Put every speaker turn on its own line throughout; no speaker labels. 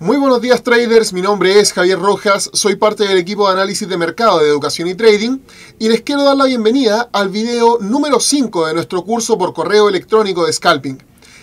Muy buenos días traders, mi nombre es Javier Rojas, soy parte del equipo de análisis de mercado de educación y trading y les quiero dar la bienvenida al video número 5 de nuestro curso por correo electrónico de scalping.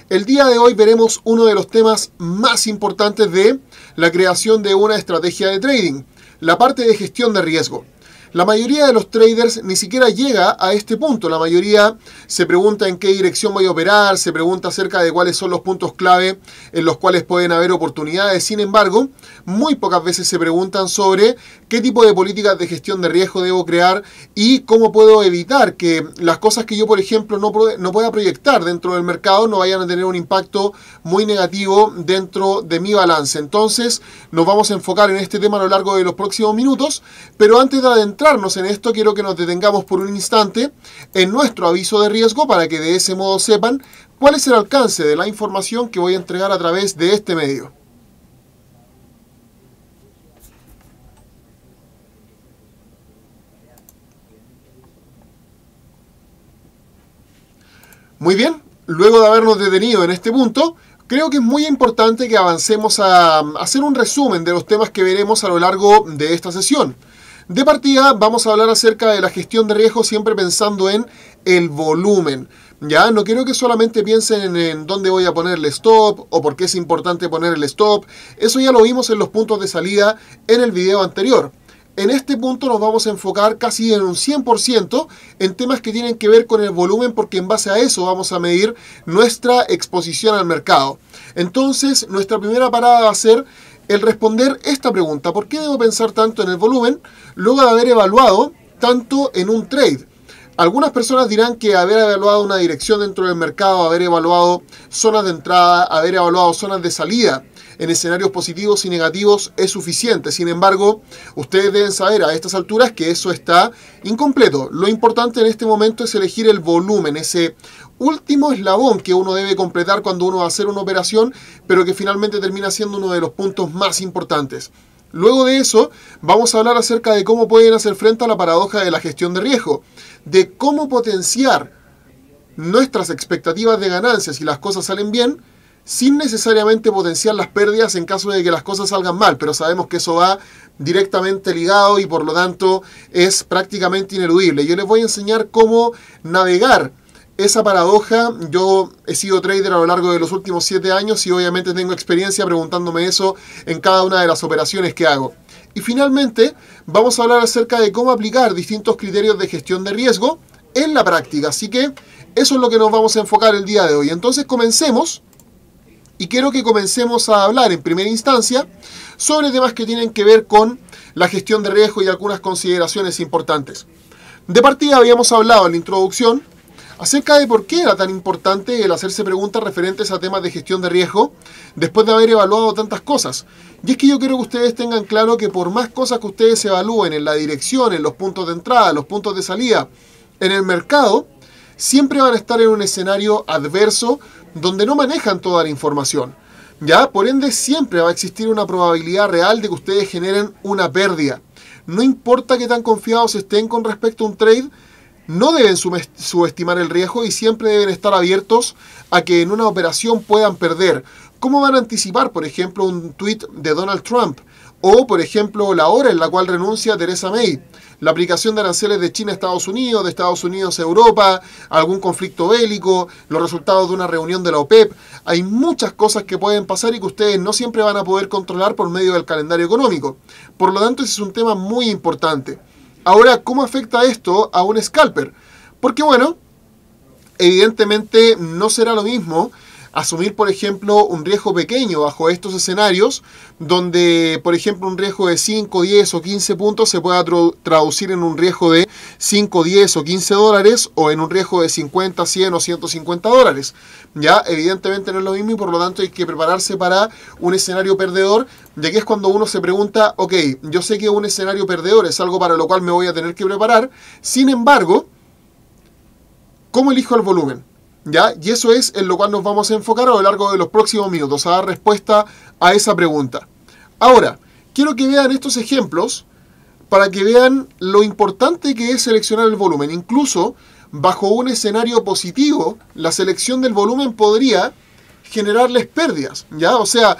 El día de hoy veremos uno de los temas más importantes de la creación de una estrategia de trading, la parte de gestión de riesgo. La mayoría de los traders ni siquiera llega a este punto. La mayoría se pregunta en qué dirección voy a operar, se pregunta acerca de cuáles son los puntos clave en los cuales pueden haber oportunidades. Sin embargo, muy pocas veces se preguntan sobre qué tipo de políticas de gestión de riesgo debo crear y cómo puedo evitar que las cosas que yo, por ejemplo, no, no pueda proyectar dentro del mercado no vayan a tener un impacto muy negativo dentro de mi balance. Entonces, nos vamos a enfocar en este tema a lo largo de los próximos minutos, pero antes de adentrar en esto, quiero que nos detengamos por un instante en nuestro aviso de riesgo para que de ese modo sepan cuál es el alcance de la información que voy a entregar a través de este medio. Muy bien, luego de habernos detenido en este punto, creo que es muy importante que avancemos a hacer un resumen de los temas que veremos a lo largo de esta sesión. De partida vamos a hablar acerca de la gestión de riesgo siempre pensando en el volumen. Ya, no quiero que solamente piensen en, dónde voy a poner el stop o por qué es importante poner el stop. Eso ya lo vimos en los puntos de salida en el video anterior. En este punto nos vamos a enfocar casi en un 100% en temas que tienen que ver con el volumen porque en base a eso vamos a medir nuestra exposición al mercado. Entonces, nuestra primera parada va a ser el responder esta pregunta, ¿por qué debo pensar tanto en el volumen? Luego de haber evaluado tanto en un trade. Algunas personas dirán que haber evaluado una dirección dentro del mercado, haber evaluado zonas de entrada, haber evaluado zonas de salida en escenarios positivos y negativos es suficiente. Sin embargo, ustedes deben saber a estas alturas que eso está incompleto. Lo importante en este momento es elegir el volumen, ese último eslabón que uno debe completar cuando uno va a hacer una operación, pero que finalmente termina siendo uno de los puntos más importantes. Luego de eso, vamos a hablar acerca de cómo pueden hacer frente a la paradoja de la gestión de riesgo, de cómo potenciar nuestras expectativas de ganancias si las cosas salen bien, sin necesariamente potenciar las pérdidas en caso de que las cosas salgan mal, pero sabemos que eso va directamente ligado y por lo tanto es prácticamente ineludible. Yo les voy a enseñar cómo navegar esa paradoja, yo he sido trader a lo largo de los últimos 7 años y obviamente tengo experiencia preguntándome eso en cada una de las operaciones que hago. Y finalmente, vamos a hablar acerca de cómo aplicar distintos criterios de gestión de riesgo en la práctica. Así que eso es lo que nos vamos a enfocar el día de hoy. Entonces comencemos y quiero que comencemos a hablar en primera instancia sobre temas que tienen que ver con la gestión de riesgo y algunas consideraciones importantes. De partida habíamos hablado en la introducción acerca de por qué era tan importante el hacerse preguntas referentes a temas de gestión de riesgo después de haber evaluado tantas cosas. Y es que yo quiero que ustedes tengan claro que por más cosas que ustedes evalúen en la dirección, en los puntos de entrada, los puntos de salida, en el mercado, siempre van a estar en un escenario adverso donde no manejan toda la información. ¿Ya? Por ende, siempre va a existir una probabilidad real de que ustedes generen una pérdida. No importa qué tan confiados estén con respecto a un trade, no deben subestimar el riesgo y siempre deben estar abiertos a que en una operación puedan perder. ¿Cómo van a anticipar, por ejemplo, un tweet de Donald Trump? O, por ejemplo, la hora en la cual renuncia Teresa May, la aplicación de aranceles de China a Estados Unidos, de Estados Unidos a Europa, algún conflicto bélico, los resultados de una reunión de la OPEP. Hay muchas cosas que pueden pasar y que ustedes no siempre van a poder controlar por medio del calendario económico. Por lo tanto, ese es un tema muy importante. Ahora, ¿cómo afecta esto a un scalper? Porque bueno, evidentemente no será lo mismo asumir, por ejemplo, un riesgo pequeño bajo estos escenarios, donde, por ejemplo, un riesgo de 5, 10 o 15 puntos se pueda traducir en un riesgo de 5, 10 o 15 dólares o en un riesgo de 50, 100 o 150 dólares. Ya, evidentemente no es lo mismo y por lo tanto hay que prepararse para un escenario perdedor, de que es cuando uno se pregunta, ok, yo sé que un escenario perdedor es algo para lo cual me voy a tener que preparar, sin embargo, ¿cómo elijo el volumen? ¿Ya? Y eso es en lo cual nos vamos a enfocar a lo largo de los próximos minutos, a dar respuesta a esa pregunta. Ahora, quiero que vean estos ejemplos para que vean lo importante que es seleccionar el volumen. Incluso bajo un escenario positivo, la selección del volumen podría generarles pérdidas, ¿ya? O sea,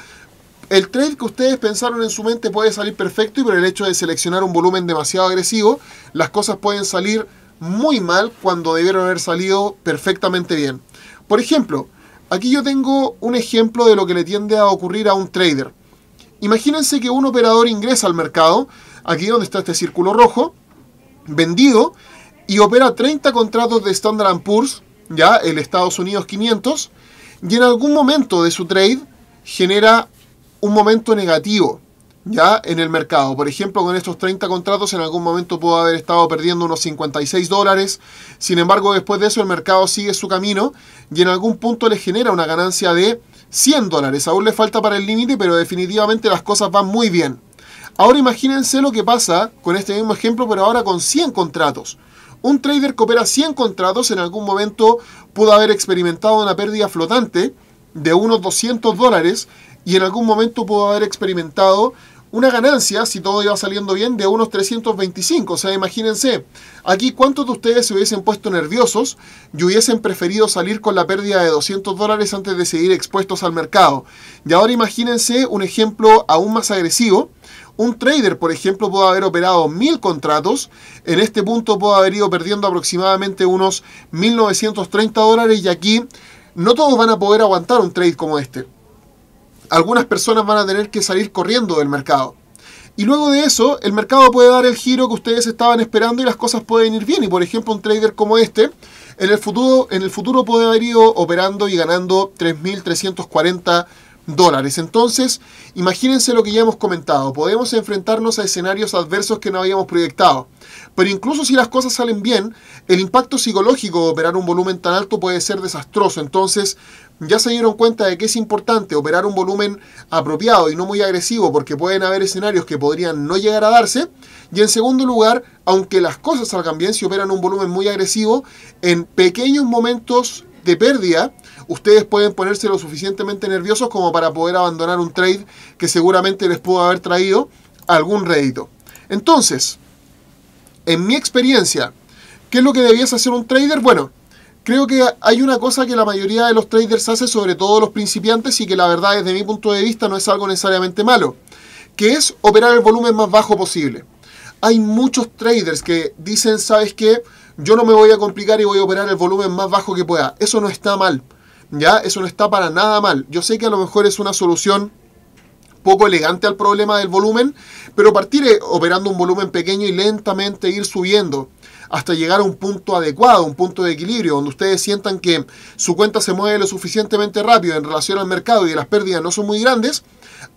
el trade que ustedes pensaron en su mente puede salir perfecto y por el hecho de seleccionar un volumen demasiado agresivo, las cosas pueden salir muy mal cuando debieron haber salido perfectamente bien. Por ejemplo, aquí yo tengo un ejemplo de lo que le tiende a ocurrir a un trader. Imagínense que un operador ingresa al mercado, aquí donde está este círculo rojo, vendido, y opera 30 contratos de Standard Poor's, ya el Estados Unidos 500, y en algún momento de su trade genera un momento negativo, ya en el mercado. Por ejemplo, con estos 30 contratos en algún momento pudo haber estado perdiendo unos 56 dólares. Sin embargo, después de eso el mercado sigue su camino y en algún punto le genera una ganancia de 100 dólares. Aún le falta para el límite, pero definitivamente las cosas van muy bien. Ahora imagínense lo que pasa con este mismo ejemplo, pero ahora con 100 contratos. Un trader que opera 100 contratos en algún momento pudo haber experimentado una pérdida flotante de unos 200 dólares y en algún momento pudo haber experimentado una ganancia, si todo iba saliendo bien, de unos 325. O sea, imagínense, aquí cuántos de ustedes se hubiesen puesto nerviosos y hubiesen preferido salir con la pérdida de 200 dólares antes de seguir expuestos al mercado. Y ahora imagínense un ejemplo aún más agresivo. Un trader, por ejemplo, pudo haber operado mil contratos. En este punto pudo haber ido perdiendo aproximadamente unos 1.930 dólares y aquí no todos van a poder aguantar un trade como este. Algunas personas van a tener que salir corriendo del mercado. Y luego de eso, el mercado puede dar el giro que ustedes estaban esperando y las cosas pueden ir bien. Y por ejemplo, un trader como este, en el futuro, en el futuro puede haber ido operando y ganando 3.340 dólares. Entonces, imagínense lo que ya hemos comentado. Podemos enfrentarnos a escenarios adversos que no habíamos proyectado. Pero incluso si las cosas salen bien, el impacto psicológico de operar un volumen tan alto puede ser desastroso. Entonces, ya se dieron cuenta de que es importante operar un volumen apropiado y no muy agresivo porque pueden haber escenarios que podrían no llegar a darse. Y en segundo lugar, aunque las cosas salgan bien, si operan un volumen muy agresivo, en pequeños momentos de pérdida, ustedes pueden ponerse lo suficientemente nerviosos como para poder abandonar un trade que seguramente les pudo haber traído algún rédito. Entonces, en mi experiencia, ¿qué es lo que debías hacer un trader? Bueno, creo que hay una cosa que la mayoría de los traders hace, sobre todo los principiantes, y que la verdad desde mi punto de vista no es algo necesariamente malo, que es operar el volumen más bajo posible. Hay muchos traders que dicen, ¿sabes qué? Yo no me voy a complicar y voy a operar el volumen más bajo que pueda. Eso no está mal, ¿ya? Eso no está para nada mal. Yo sé que a lo mejor es una solución poco elegante al problema del volumen, pero partir eh, operando un volumen pequeño y lentamente ir subiendo hasta llegar a un punto adecuado, un punto de equilibrio, donde ustedes sientan que su cuenta se mueve lo suficientemente rápido en relación al mercado y las pérdidas no son muy grandes,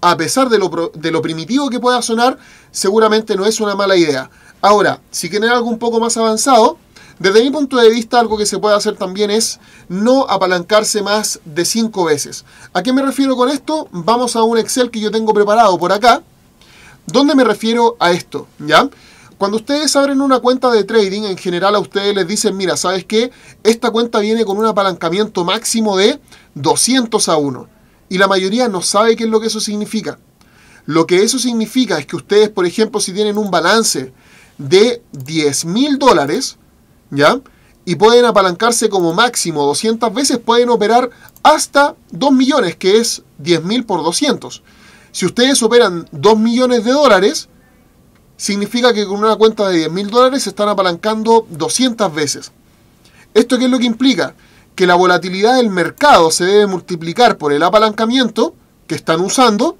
a pesar de lo, de lo primitivo que pueda sonar, seguramente no es una mala idea. Ahora, si quieren algo un poco más avanzado, desde mi punto de vista, algo que se puede hacer también es no apalancarse más de 5 veces. ¿A qué me refiero con esto? Vamos a un Excel que yo tengo preparado por acá. ¿Dónde me refiero a esto? ¿Ya? Cuando ustedes abren una cuenta de trading, en general a ustedes les dicen, mira, ¿sabes qué? Esta cuenta viene con un apalancamiento máximo de 200 a 1. Y la mayoría no sabe qué es lo que eso significa. Lo que eso significa es que ustedes, por ejemplo, si tienen un balance de 10 mil dólares, ¿ya? Y pueden apalancarse como máximo 200 veces, pueden operar hasta 2 millones, que es 10.000 por 200. Si ustedes operan 2 millones de dólares, significa que con una cuenta de 10.000 dólares se están apalancando 200 veces. ¿Esto qué es lo que implica? Que la volatilidad del mercado se debe multiplicar por el apalancamiento que están usando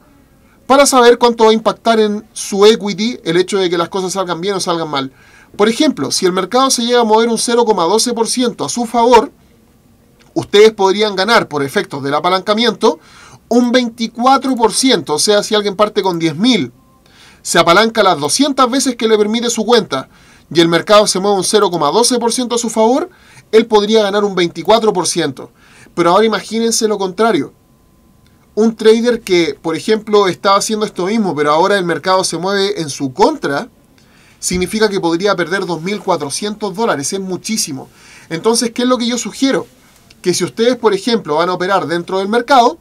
para saber cuánto va a impactar en su equity el hecho de que las cosas salgan bien o salgan mal. Por ejemplo, si el mercado se llega a mover un 0,12% a su favor, ustedes podrían ganar por efectos del apalancamiento un 24%, o sea, si alguien parte con 10.000, se apalanca las 200 veces que le permite su cuenta y el mercado se mueve un 0,12% a su favor, él podría ganar un 24%. Pero ahora imagínense lo contrario. Un trader que, por ejemplo, estaba haciendo esto mismo, pero ahora el mercado se mueve en su contra, significa que podría perder 2.400 dólares, es muchísimo. Entonces, ¿qué es lo que yo sugiero? Que si ustedes, por ejemplo, van a operar dentro del mercado,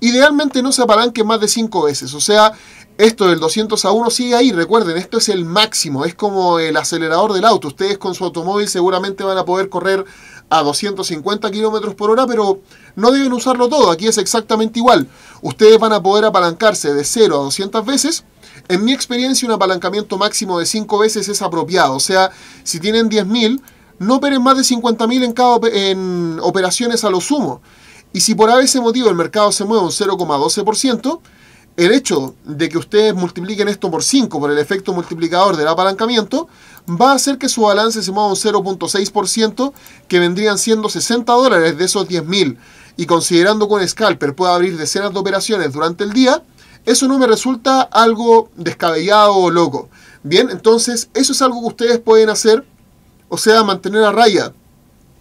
idealmente no se apalanquen más de 5 veces. O sea, esto del 200 a 1 sigue ahí. Recuerden, esto es el máximo, es como el acelerador del auto. Ustedes con su automóvil seguramente van a poder correr a 250 kilómetros por hora, pero no deben usarlo todo. Aquí es exactamente igual. Ustedes van a poder apalancarse de 0 a 200 veces en mi experiencia, un apalancamiento máximo de 5 veces es apropiado. O sea, si tienen 10.000, no operen más de 50.000 en, cada, en operaciones a lo sumo. Y si por ese motivo el mercado se mueve un 0,12%, el hecho de que ustedes multipliquen esto por 5 por el efecto multiplicador del apalancamiento va a hacer que su balance se mueva un 0.6% que vendrían siendo 60 dólares de esos 10.000 y considerando que un scalper puede abrir decenas de operaciones durante el día, eso no me resulta algo descabellado o loco. Bien, entonces eso es algo que ustedes pueden hacer, o sea, mantener a raya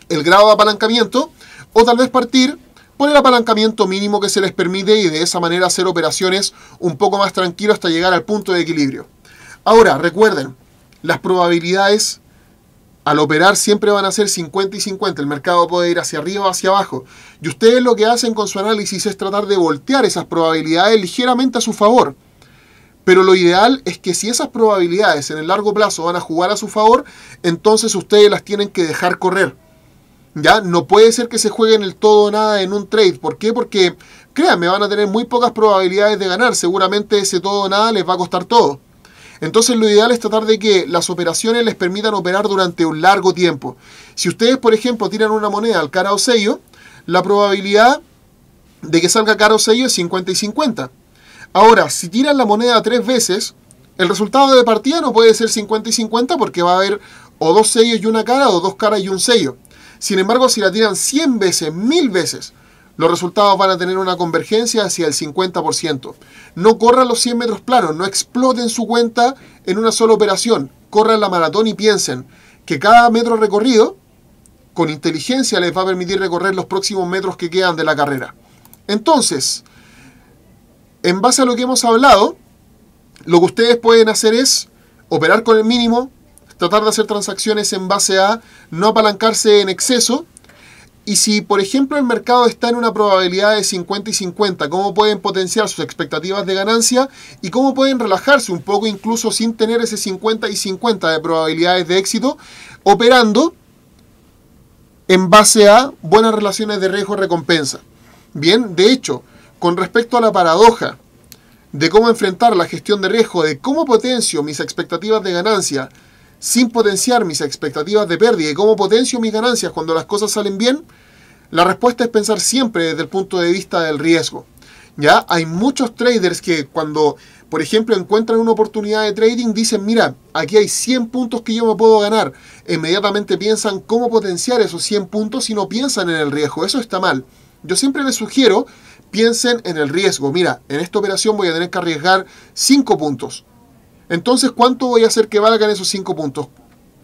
el grado de apalancamiento, o tal vez partir por el apalancamiento mínimo que se les permite y de esa manera hacer operaciones un poco más tranquilo hasta llegar al punto de equilibrio. Ahora, recuerden, las probabilidades al operar siempre van a ser 50 y 50. El mercado puede ir hacia arriba o hacia abajo. Y ustedes lo que hacen con su análisis es tratar de voltear esas probabilidades ligeramente a su favor. Pero lo ideal es que si esas probabilidades en el largo plazo van a jugar a su favor, entonces ustedes las tienen que dejar correr. ¿Ya? No puede ser que se jueguen el todo o nada en un trade. ¿Por qué? Porque, créanme, van a tener muy pocas probabilidades de ganar. Seguramente ese todo o nada les va a costar todo. Entonces lo ideal es tratar de que las operaciones les permitan operar durante un largo tiempo. Si ustedes, por ejemplo, tiran una moneda al cara o sello, la probabilidad de que salga cara o sello es 50 y 50. Ahora, si tiran la moneda tres veces, el resultado de partida no puede ser 50 y 50 porque va a haber o dos sellos y una cara o dos caras y un sello. Sin embargo, si la tiran 100 veces, 1000 veces, los resultados van a tener una convergencia hacia el 50%. No corran los 100 metros planos, no exploten su cuenta en una sola operación. Corran la maratón y piensen que cada metro recorrido, con inteligencia, les va a permitir recorrer los próximos metros que quedan de la carrera. Entonces, en base a lo que hemos hablado, lo que ustedes pueden hacer es operar con el mínimo, tratar de hacer transacciones en base a no apalancarse en exceso, y si, por ejemplo, el mercado está en una probabilidad de 50 y 50, ¿cómo pueden potenciar sus expectativas de ganancia y cómo pueden relajarse un poco incluso sin tener ese 50 y 50 de probabilidades de éxito operando en base a buenas relaciones de riesgo-recompensa? Bien, de hecho, con respecto a la paradoja de cómo enfrentar la gestión de riesgo, de cómo potencio mis expectativas de ganancia sin potenciar mis expectativas de pérdida y cómo potencio mis ganancias cuando las cosas salen bien, la respuesta es pensar siempre desde el punto de vista del riesgo. Ya hay muchos traders que cuando, por ejemplo, encuentran una oportunidad de trading, dicen, mira, aquí hay 100 puntos que yo me puedo ganar. Inmediatamente piensan cómo potenciar esos 100 puntos y no piensan en el riesgo. Eso está mal. Yo siempre les sugiero, piensen en el riesgo. Mira, en esta operación voy a tener que arriesgar 5 puntos. Entonces, ¿cuánto voy a hacer que valgan esos 5 puntos?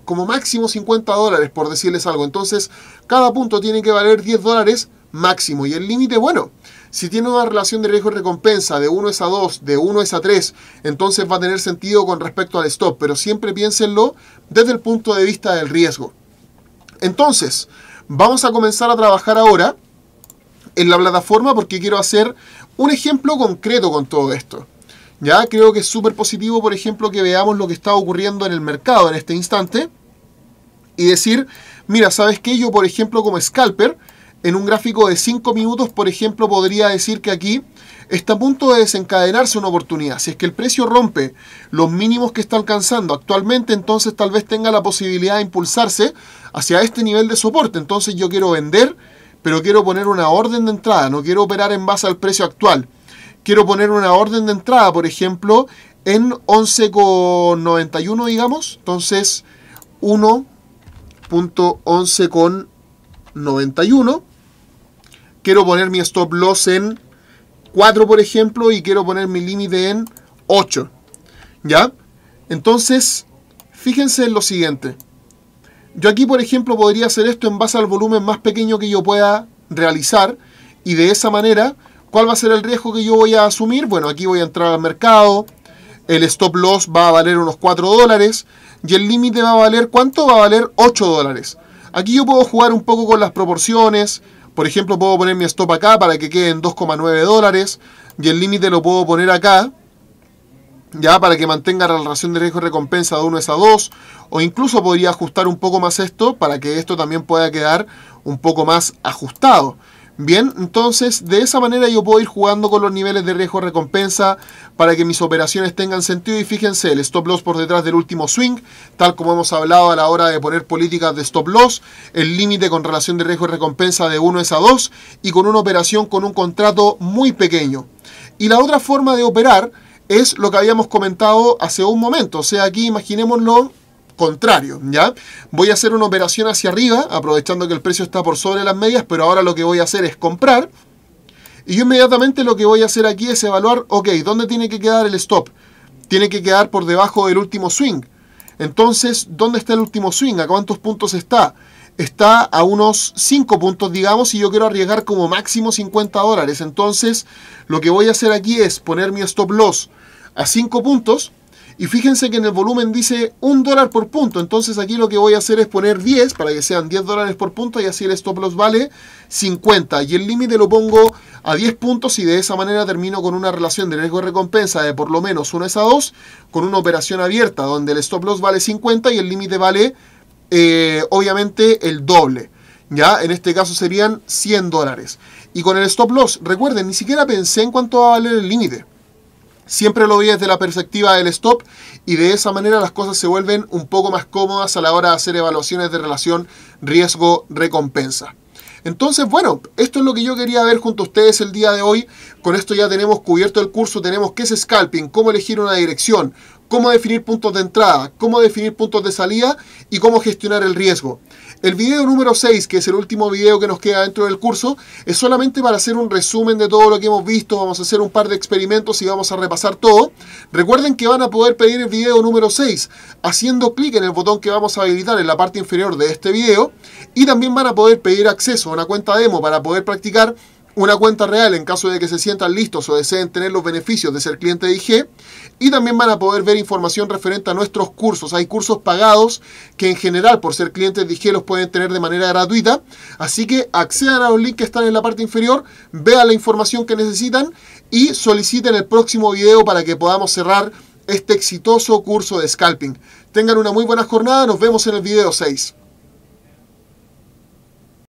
Como máximo 50 dólares, por decirles algo. Entonces, cada punto tiene que valer 10 dólares máximo. Y el límite, bueno, si tiene una relación de riesgo-recompensa de 1 es a 2, de 1 es a 3, entonces va a tener sentido con respecto al stop. Pero siempre piénsenlo desde el punto de vista del riesgo. Entonces, vamos a comenzar a trabajar ahora en la plataforma porque quiero hacer un ejemplo concreto con todo esto. Ya creo que es súper positivo, por ejemplo, que veamos lo que está ocurriendo en el mercado en este instante y decir, mira, ¿sabes qué? Yo, por ejemplo, como scalper, en un gráfico de 5 minutos, por ejemplo, podría decir que aquí está a punto de desencadenarse una oportunidad. Si es que el precio rompe los mínimos que está alcanzando actualmente, entonces tal vez tenga la posibilidad de impulsarse hacia este nivel de soporte. Entonces yo quiero vender, pero quiero poner una orden de entrada, no quiero operar en base al precio actual quiero poner una orden de entrada, por ejemplo, en 11,91, digamos. Entonces, 1.11,91. Quiero poner mi stop loss en 4, por ejemplo, y quiero poner mi límite en 8. ¿Ya? Entonces, fíjense en lo siguiente. Yo aquí, por ejemplo, podría hacer esto en base al volumen más pequeño que yo pueda realizar y de esa manera ¿Cuál va a ser el riesgo que yo voy a asumir? Bueno, aquí voy a entrar al mercado, el stop loss va a valer unos 4 dólares y el límite va a valer, ¿cuánto? Va a valer 8 dólares. Aquí yo puedo jugar un poco con las proporciones, por ejemplo puedo poner mi stop acá para que quede en 2,9 dólares y el límite lo puedo poner acá, ya para que mantenga la relación de riesgo-recompensa de 1 a 2, o incluso podría ajustar un poco más esto para que esto también pueda quedar un poco más ajustado. Bien, entonces de esa manera yo puedo ir jugando con los niveles de riesgo recompensa para que mis operaciones tengan sentido y fíjense el stop loss por detrás del último swing, tal como hemos hablado a la hora de poner políticas de stop loss, el límite con relación de riesgo y recompensa de 1 es a 2 y con una operación con un contrato muy pequeño. Y la otra forma de operar es lo que habíamos comentado hace un momento, o sea, aquí imaginémoslo contrario, ¿ya? Voy a hacer una operación hacia arriba, aprovechando que el precio está por sobre las medias, pero ahora lo que voy a hacer es comprar. Y yo inmediatamente lo que voy a hacer aquí es evaluar, ok, ¿dónde tiene que quedar el stop? Tiene que quedar por debajo del último swing. Entonces, ¿dónde está el último swing? ¿A cuántos puntos está? Está a unos 5 puntos, digamos, y yo quiero arriesgar como máximo 50 dólares. Entonces, lo que voy a hacer aquí es poner mi stop loss a 5 puntos y fíjense que en el volumen dice un dólar por punto. Entonces aquí lo que voy a hacer es poner 10 para que sean 10 dólares por punto y así el stop loss vale 50. Y el límite lo pongo a 10 puntos y de esa manera termino con una relación de riesgo-recompensa de por lo menos 1 a 2 con una operación abierta donde el stop loss vale 50 y el límite vale eh, obviamente el doble. ¿ya? En este caso serían 100 dólares. Y con el stop loss, recuerden, ni siquiera pensé en cuánto va a valer el límite. Siempre lo vi desde la perspectiva del stop y de esa manera las cosas se vuelven un poco más cómodas a la hora de hacer evaluaciones de relación riesgo-recompensa. Entonces, bueno, esto es lo que yo quería ver junto a ustedes el día de hoy. Con esto ya tenemos cubierto el curso, tenemos qué es scalping, cómo elegir una dirección, cómo definir puntos de entrada, cómo definir puntos de salida y cómo gestionar el riesgo. El video número 6, que es el último video que nos queda dentro del curso, es solamente para hacer un resumen de todo lo que hemos visto. Vamos a hacer un par de experimentos y vamos a repasar todo. Recuerden que van a poder pedir el video número 6 haciendo clic en el botón que vamos a habilitar en la parte inferior de este video. Y también van a poder pedir acceso a una cuenta demo para poder practicar una cuenta real en caso de que se sientan listos o deseen tener los beneficios de ser cliente de IG. Y también van a poder ver información referente a nuestros cursos. Hay cursos pagados que en general por ser clientes de IG los pueden tener de manera gratuita. Así que accedan a los links que están en la parte inferior, vean la información que necesitan y soliciten el próximo video para que podamos cerrar este exitoso curso de scalping. Tengan una muy buena jornada, nos vemos en el video 6.